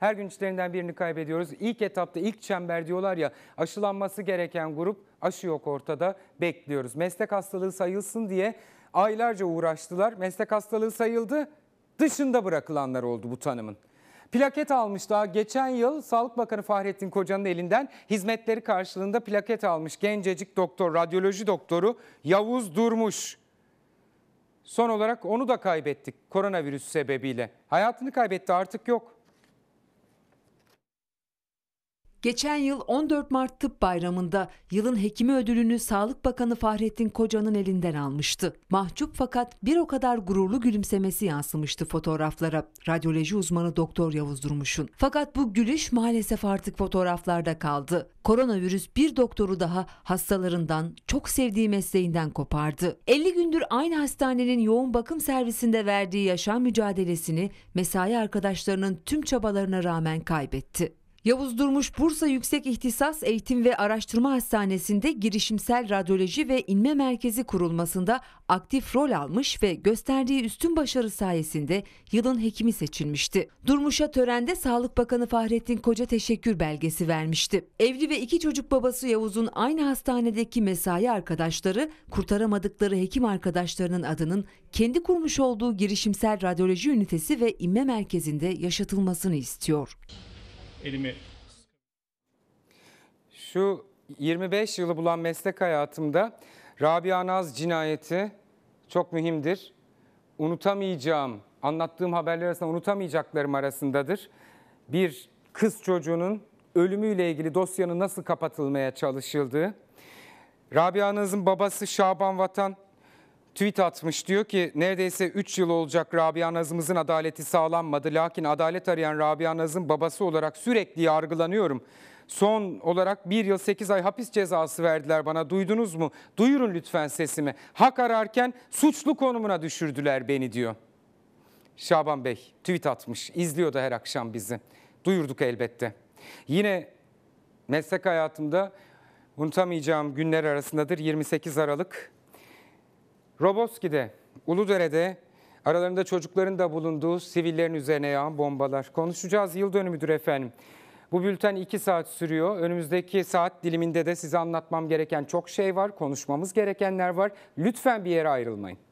Her gün içlerinden birini kaybediyoruz. İlk etapta ilk çember diyorlar ya aşılanması gereken grup aşı yok ortada bekliyoruz. Meslek hastalığı sayılsın diye aylarca uğraştılar. Meslek hastalığı sayıldı dışında bırakılanlar oldu bu tanımın. Plaket almış daha geçen yıl Sağlık Bakanı Fahrettin Koca'nın elinden hizmetleri karşılığında plaket almış gencecik doktor, radyoloji doktoru Yavuz Durmuş. Son olarak onu da kaybettik koronavirüs sebebiyle. Hayatını kaybetti artık yok. Geçen yıl 14 Mart Tıp Bayramı'nda yılın hekimi ödülünü Sağlık Bakanı Fahrettin Koca'nın elinden almıştı. Mahcup fakat bir o kadar gururlu gülümsemesi yansımıştı fotoğraflara. Radyoloji uzmanı Doktor Yavuz Durmuş'un. Fakat bu gülüş maalesef artık fotoğraflarda kaldı. Koronavirüs bir doktoru daha hastalarından, çok sevdiği mesleğinden kopardı. 50 gündür aynı hastanenin yoğun bakım servisinde verdiği yaşam mücadelesini mesai arkadaşlarının tüm çabalarına rağmen kaybetti. Yavuz Durmuş Bursa Yüksek İhtisas Eğitim ve Araştırma Hastanesi'nde girişimsel radyoloji ve inme merkezi kurulmasında aktif rol almış ve gösterdiği üstün başarı sayesinde yılın hekimi seçilmişti. Durmuş'a törende Sağlık Bakanı Fahrettin Koca teşekkür belgesi vermişti. Evli ve iki çocuk babası Yavuz'un aynı hastanedeki mesai arkadaşları kurtaramadıkları hekim arkadaşlarının adının kendi kurmuş olduğu girişimsel radyoloji ünitesi ve inme merkezinde yaşatılmasını istiyor elimi Şu 25 yılı bulan meslek hayatımda Rabia Naz cinayeti çok mühimdir. Unutamayacağım, anlattığım haberler arasında unutamayacaklarım arasındadır. Bir kız çocuğunun ölümüyle ilgili dosyanın nasıl kapatılmaya çalışıldığı, Rabia Naz'ın babası Şaban Vatan tweet atmış diyor ki neredeyse 3 yıl olacak Rabia Nazımızın adaleti sağlanmadı. Lakin adalet arayan Rabia Naz'ın babası olarak sürekli yargılanıyorum. Son olarak 1 yıl 8 ay hapis cezası verdiler bana duydunuz mu? Duyurun lütfen sesimi. Hak ararken suçlu konumuna düşürdüler beni diyor. Şaban Bey tweet atmış. İzliyor da her akşam bizi. Duyurduk elbette. Yine meslek hayatımda unutamayacağım günler arasındadır 28 Aralık Roboski'de, Uludere'de aralarında çocukların da bulunduğu sivillerin üzerine yağan bombalar. Konuşacağız yıl dönümüdür efendim. Bu bülten 2 saat sürüyor. Önümüzdeki saat diliminde de size anlatmam gereken çok şey var, konuşmamız gerekenler var. Lütfen bir yere ayrılmayın.